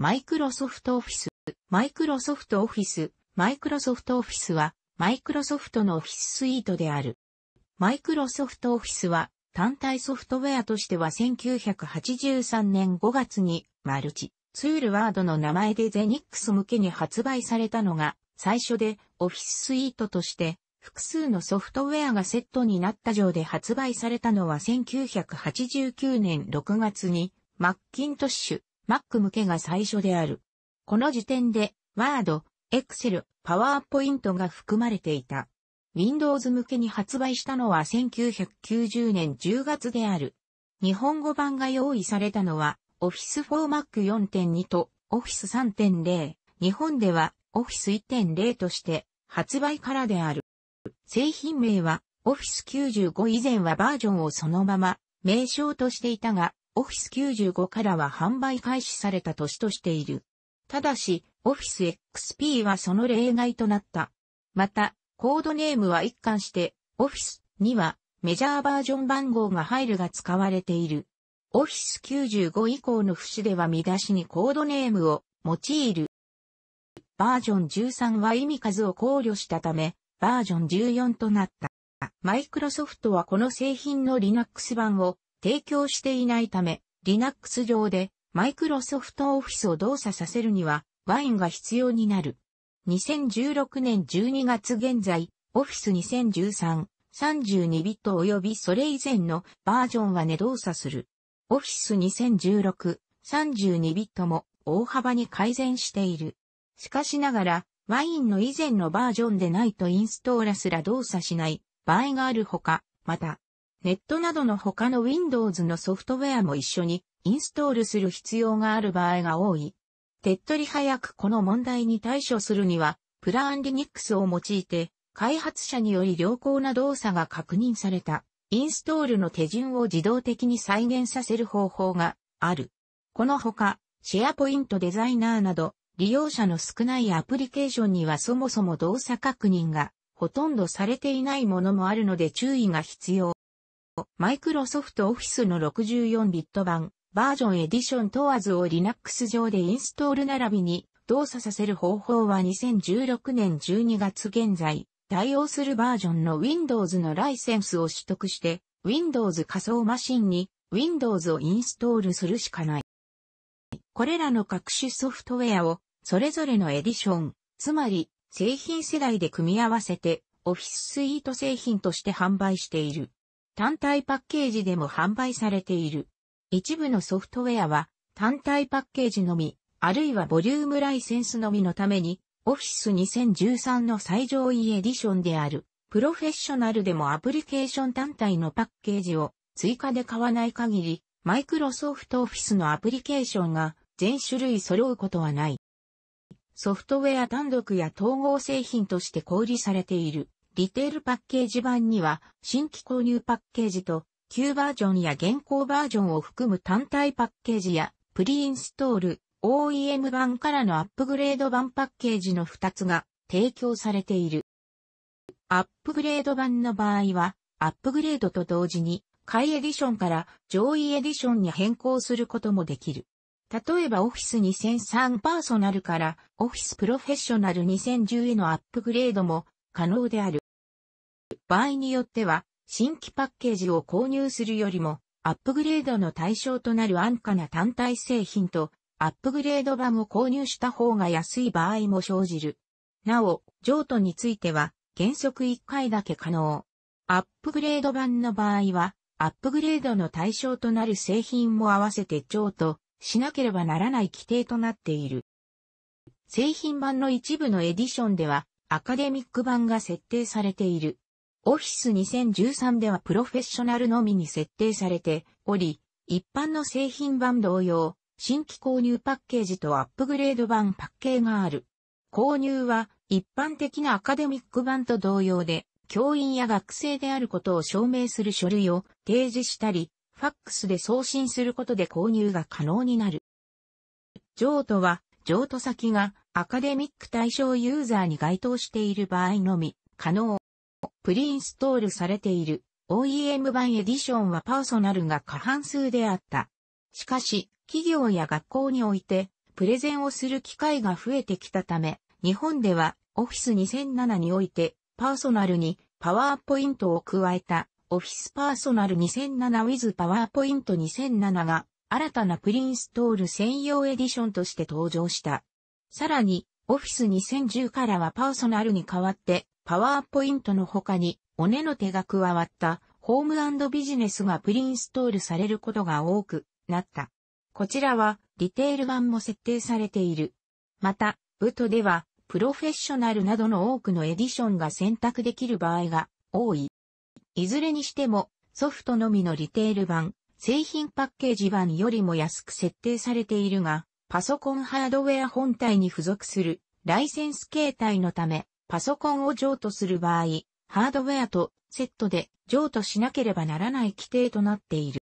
マイクロソフトオフィス。マイクロソフトオフィス。マイクロソフトオフィスは、マイクロソフトのオフィススイートである。マイクロソフトオフィスは、単体ソフトウェアとしては1983年5月に、マルチ、ツールワードの名前でゼニックス向けに発売されたのが、最初で、オフィススイートとして、複数のソフトウェアがセットになった上で発売されたのは1989年6月に、マッキントッシュ、Mac 向けが最初である。この時点で、Word、Excel、PowerPoint が含まれていた。Windows 向けに発売したのは1990年10月である。日本語版が用意されたのは、Office for Mac 4.2と Office 3.0。日本では Office 1.0として発売からである。製品名は Office 95以前はバージョンをそのまま名称としていたが、オフィス95からは販売開始された年としている。ただし、オフィス XP はその例外となった。また、コードネームは一貫して、オフィスにはメジャーバージョン番号が入るが使われている。オフィス95以降の節では見出しにコードネームを用いる。バージョン13は意味数を考慮したため、バージョン14となった。マイクロソフトはこの製品の Linux 版を提供していないため、Linux 上で Microsoft Office を動作させるには、ワインが必要になる。2016年12月現在、Office 2013、32ビット及びそれ以前のバージョンはね動作する。Office 2016、32ビットも大幅に改善している。しかしながら、ワインの以前のバージョンでないとインストーラすら動作しない場合があるほか、また、ネットなどの他の Windows のソフトウェアも一緒にインストールする必要がある場合が多い。手っ取り早くこの問題に対処するには、プランリニックスを用いて、開発者により良好な動作が確認された、インストールの手順を自動的に再現させる方法がある。このほか、シェアポイントデザイナーなど、利用者の少ないアプリケーションにはそもそも動作確認がほとんどされていないものもあるので注意が必要。マイクロソフトオフィスの64ビット版、バージョンエディション問わずを Linux 上でインストール並びに動作させる方法は2016年12月現在、対応するバージョンの Windows のライセンスを取得して、Windows 仮想マシンに Windows をインストールするしかない。これらの各種ソフトウェアをそれぞれのエディション、つまり製品世代で組み合わせて Office スイート製品として販売している。単体パッケージでも販売されている。一部のソフトウェアは単体パッケージのみ、あるいはボリュームライセンスのみのために、Office 2013の最上位エディションである、プロフェッショナルでもアプリケーション単体のパッケージを追加で買わない限り、マイクロソフトオフィスのアプリケーションが全種類揃うことはない。ソフトウェア単独や統合製品として小売されているリテールパッケージ版には、新規購入パッケージと、旧バージョンや現行バージョンを含む単体パッケージや、プリインストール、OEM 版からのアップグレード版パッケージの2つが提供されている。アップグレード版の場合は、アップグレードと同時に、下位エディションから上位エディションに変更することもできる。例えば Office 2003パーソナルから Office プロフェッショナル2010へのアップグレードも可能である。場合によっては、新規パッケージを購入するよりも、アップグレードの対象となる安価な単体製品と、アップグレード版を購入した方が安い場合も生じる。なお、譲渡については、原則1回だけ可能。アップグレード版の場合は、アップグレードの対象となる製品も合わせて譲渡しなければならない規定となっている。製品版の一部のエディションでは、アカデミック版が設定されている。オフィス2013ではプロフェッショナルのみに設定されており、一般の製品版同様、新規購入パッケージとアップグレード版パッケーがある。購入は一般的なアカデミック版と同様で、教員や学生であることを証明する書類を提示したり、ファックスで送信することで購入が可能になる。譲渡は、譲渡先がアカデミック対象ユーザーに該当している場合のみ可能。プリインストールされている OEM 版エディションはパーソナルが過半数であった。しかし、企業や学校において、プレゼンをする機会が増えてきたため、日本では、オフィス2007において、パーソナルに、パワーポイントを加えた、オフィスパーソナル 2007with パワーポイント2007が、新たなプリンストール専用エディションとして登場した。さらに、オフィス2010からはパーソナルに代わって、パワーポイントの他に、おねの手が加わったホームビジネスがプリインストールされることが多くなった。こちらはリテール版も設定されている。また、ウトではプロフェッショナルなどの多くのエディションが選択できる場合が多い。いずれにしてもソフトのみのリテール版、製品パッケージ版よりも安く設定されているが、パソコンハードウェア本体に付属するライセンス形態のためパソコンを譲渡する場合、ハードウェアとセットで譲渡しなければならない規定となっている。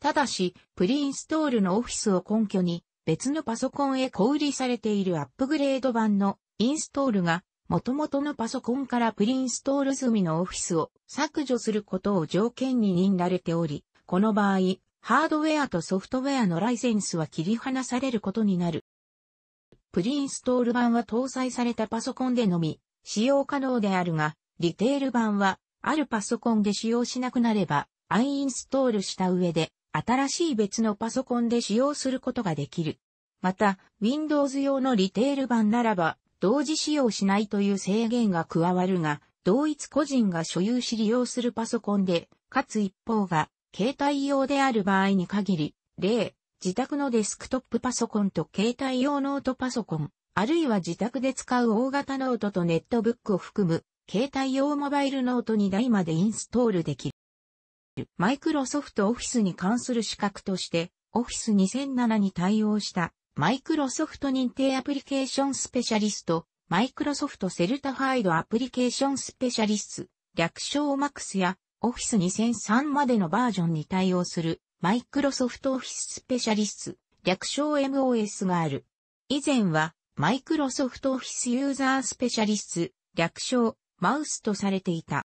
ただし、プリインストールのオフィスを根拠に別のパソコンへ小売りされているアップグレード版のインストールが元々のパソコンからプリインストール済みのオフィスを削除することを条件に認られており、この場合、ハードウェアとソフトウェアのライセンスは切り離されることになる。プリインストール版は搭載されたパソコンでのみ使用可能であるが、リテール版はあるパソコンで使用しなくなれば、アイインストールした上で新しい別のパソコンで使用することができる。また、Windows 用のリテール版ならば、同時使用しないという制限が加わるが、同一個人が所有し利用するパソコンで、かつ一方が、携帯用である場合に限り、例、自宅のデスクトップパソコンと携帯用ノートパソコン、あるいは自宅で使う大型ノートとネットブックを含む、携帯用モバイルノート2台までインストールできる。マイクロソフトオフィスに関する資格として、オフィス2007に対応した、マイクロソフト認定アプリケーションスペシャリスト、マイクロソフトセルタファイドアプリケーションスペシャリスト、略称 MAX や、オフィス2003までのバージョンに対応するマイクロソフトオフィススペシャリスト、略称 MOS がある。以前は、マイクロソフトオフィスユーザースペシャリスト、略称、マウスとされていた。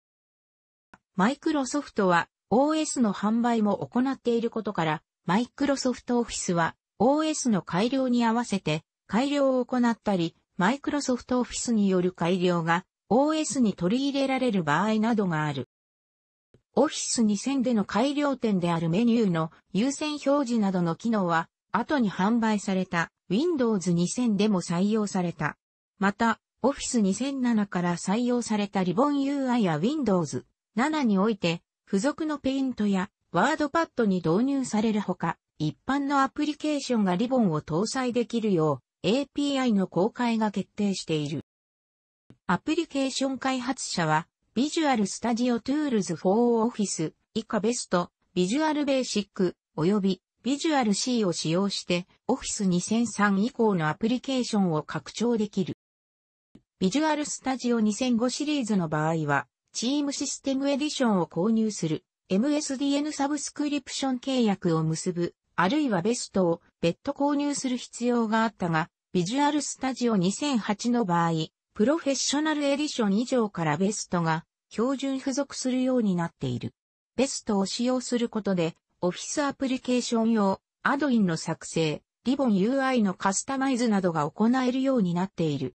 マイクロソフトは OS の販売も行っていることから、マイクロソフトオフィスは OS の改良に合わせて改良を行ったり、マイクロソフトオフィスによる改良が OS に取り入れられる場合などがある。オフィス2000での改良点であるメニューの優先表示などの機能は、後に販売された Windows 2000でも採用された。また、Office 2007から採用されたリボン UI や Windows 7において、付属のペイントやワードパッドに導入されるほか、一般のアプリケーションがリボンを搭載できるよう API の公開が決定している。アプリケーション開発者はビジュアルスタジオトゥールズ4オフィス以下ベスト、ビジュアルベーシック及びビジュアル C を使用してオフィス2003以降のアプリケーションを拡張できる。ビジュアルスタジオ2005シリーズの場合は、チームシステムエディションを購入する MSDN サブスクリプション契約を結ぶ、あるいはベストを別途購入する必要があったが、ビジュアルスタジオ2008の場合、プロフェッショナルエディション以上からベストが標準付属するようになっている。ベストを使用することで、オフィスアプリケーション用、アドインの作成、リボン UI のカスタマイズなどが行えるようになっている。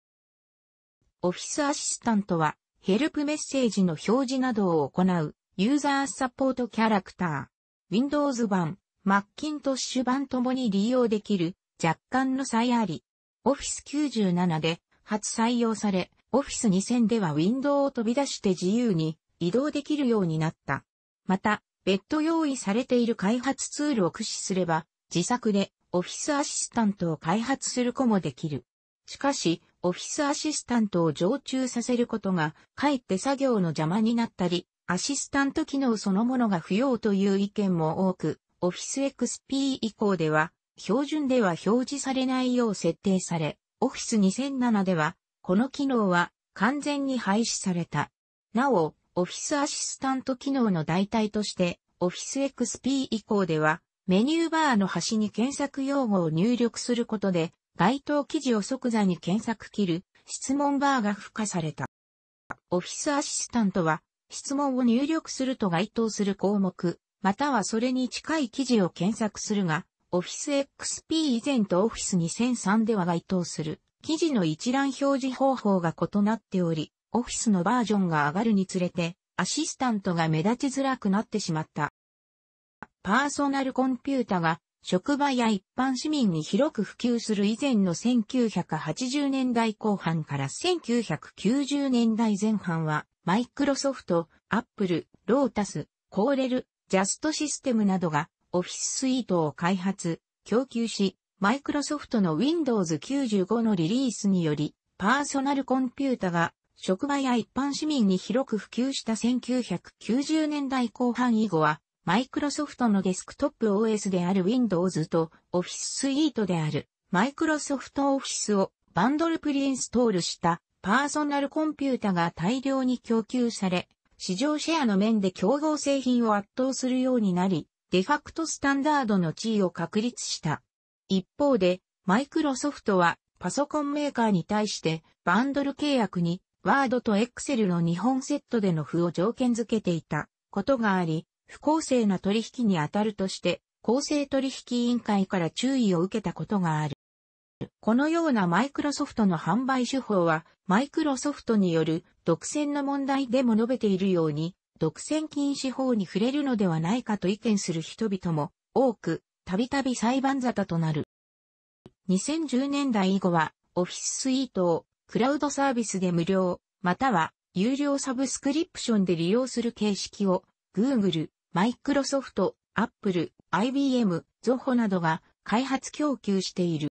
オフィスアシスタントは、ヘルプメッセージの表示などを行う、ユーザーサポートキャラクター。Windows 版、Macintosh 版ともに利用できる、若干の差あり。Office 97で初採用され、オフィス2000ではウィンドウを飛び出して自由に移動できるようになった。また、別途用意されている開発ツールを駆使すれば、自作でオフィスアシスタントを開発する子もできる。しかし、オフィスアシスタントを常駐させることが、かえって作業の邪魔になったり、アシスタント機能そのものが不要という意見も多く、オフィス XP 以降では、標準では表示されないよう設定され、オフィス2007ではこの機能は完全に廃止された。なお、オフィスアシスタント機能の代替として、オフィス XP 以降では、メニューバーの端に検索用語を入力することで、該当記事を即座に検索切る質問バーが付加された。オフィスアシスタントは、質問を入力すると該当する項目、またはそれに近い記事を検索するが、オフィス XP 以前とオフィス2003では該当する記事の一覧表示方法が異なっており、オフィスのバージョンが上がるにつれて、アシスタントが目立ちづらくなってしまった。パーソナルコンピュータが職場や一般市民に広く普及する以前の1980年代後半から1990年代前半は、マイクロソフト、アップル、ロータス、コーレル、ジャストシステムなどがオフィススイートを開発、供給し、マイクロソフトの Windows 95のリリースにより、パーソナルコンピュータが職場や一般市民に広く普及した1990年代後半以後は、マイクロソフトのデスクトップ OS である Windows と Office スイートであるマイクロソフト Office をバンドルプリインストールしたパーソナルコンピュータが大量に供給され、市場シェアの面で競合製品を圧倒するようになり、デファクトスタンダードの地位を確立した。一方で、マイクロソフトはパソコンメーカーに対してバンドル契約にワードとエクセルの2本セットでの付を条件付けていたことがあり、不公正な取引に当たるとして公正取引委員会から注意を受けたことがある。このようなマイクロソフトの販売手法は、マイクロソフトによる独占の問題でも述べているように、独占禁止法に触れるのではないかと意見する人々も多くたびたび裁判沙汰となる。2010年代以後は、オフィススイートをクラウドサービスで無料、または有料サブスクリプションで利用する形式を Google、Microsoft、Apple、IBM、Zoho などが開発供給している。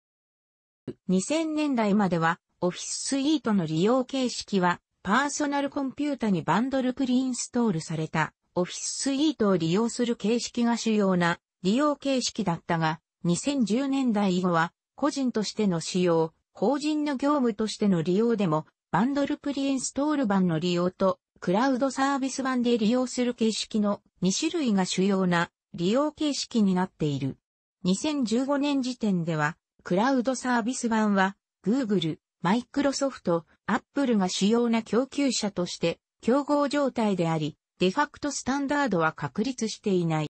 2000年代まではオフィススイートの利用形式はパーソナルコンピュータにバンドルプリインストールされたオフィススイートを利用する形式が主要な利用形式だったが、2010年代以後は、個人としての使用、法人の業務としての利用でも、バンドルプリインストール版の利用と、クラウドサービス版で利用する形式の2種類が主要な利用形式になっている。2015年時点では、クラウドサービス版は、Google、Microsoft、Apple が主要な供給者として、競合状態であり、デファクトスタンダードは確立していない。